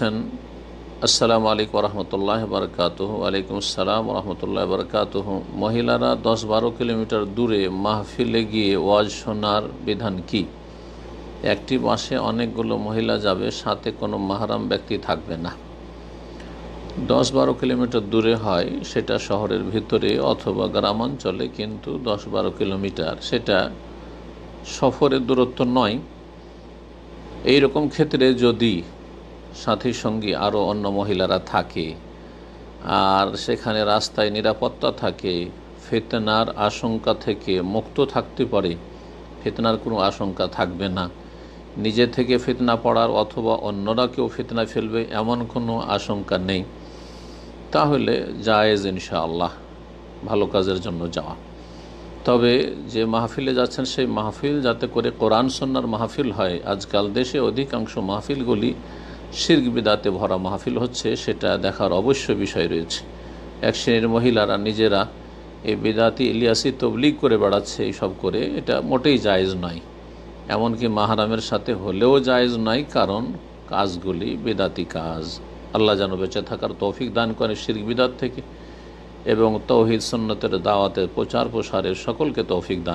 বলছেন আসসালামু আলাইকুম রহমতুল্লাহ বরকাত আলাইকুম আসসালাম রহমতুল্লাহ বরকাত মহিলারা দশ বারো কিলোমিটার দূরে মাহফিলে গিয়ে ওয়াজ শোনার বিধান কি একটি বাসে অনেকগুলো মহিলা যাবে সাথে কোনো মাহারাম ব্যক্তি থাকবে না দশ বারো কিলোমিটার দূরে হয় সেটা শহরের ভিতরে অথবা গ্রামাঞ্চলে কিন্তু দশ বারো কিলোমিটার সেটা সফরের দূরত্ব নয় এই রকম ক্ষেত্রে যদি সাথী সঙ্গী আরও অন্য মহিলারা থাকে আর সেখানে রাস্তায় নিরাপত্তা থাকে ফেতনার আশঙ্কা থেকে মুক্ত থাকতে পারে ফেতনার কোনো আশঙ্কা থাকবে না নিজে থেকে ফেতনা পড়ার অথবা অন্যরা কেউ ফেতনা ফেলবে এমন কোনো আশঙ্কা নেই তাহলে জায়েজ ইনশাআল্লাহ ভালো কাজের জন্য যাওয়া তবে যে মাহফিলে যাচ্ছেন সেই মাহফিল যাতে করে কোরআন সন্ন্যার মাহফিল হয় আজকাল দেশে অধিকাংশ মাহফিলগুলি শির্ক বিদাতে ভরা মাহফিল হচ্ছে সেটা দেখার অবশ্য বিষয় রয়েছে এক শ্রেণীর মহিলারা নিজেরা এই বেদাতি ইলিয়াসি তবলিগ করে বেড়াচ্ছে এইসব করে এটা মোটেই জায়েজ নয় এমনকি মাহারামের সাথে হলেও জায়েজ নয় কারণ কাজগুলি বেদাতি কাজ আল্লাহ যেন বেঁচে থাকার তৌফিক দান করে শির্ক বিদাত থেকে এবং তৌহিদ সন্ন্যতের দাওয়াতের প্রচার প্রসারের সকলকে তৌফিক দান